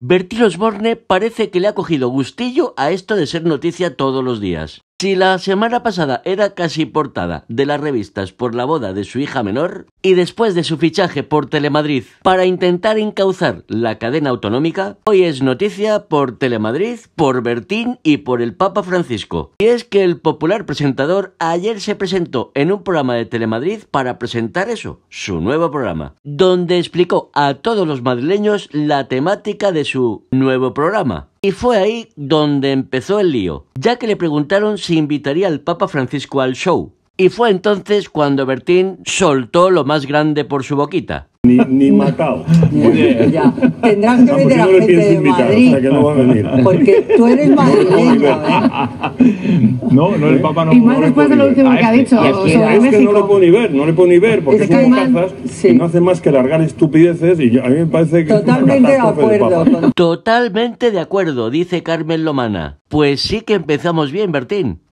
Bertil Osborne parece que le ha cogido gustillo a esto de ser noticia todos los días. Si la semana pasada era casi portada de las revistas por la boda de su hija menor, y después de su fichaje por Telemadrid para intentar encauzar la cadena autonómica, hoy es noticia por Telemadrid, por Bertín y por el Papa Francisco. Y es que el popular presentador ayer se presentó en un programa de Telemadrid para presentar eso, su nuevo programa, donde explicó a todos los madrileños la temática de su nuevo programa y fue ahí donde empezó el lío, ya que le preguntaron si invitaría al Papa Francisco al show. Y fue entonces cuando Bertín soltó lo más grande por su boquita. Ni, ni Macao. Ya, ya. Tendrás que venir ah, a la gente de Madrid. que no va a venir. Porque tú eres madrileño. No, no, el Papa no Y más después de lo último que ha dicho. Este, es este es que no lo puedo ni ver, no le puedo ni ver, porque es son que no hace más que largar estupideces y a mí me parece que. Totalmente de acuerdo. Totalmente de acuerdo, dice Carmen Lomana. Pues sí que empezamos bien, Bertín.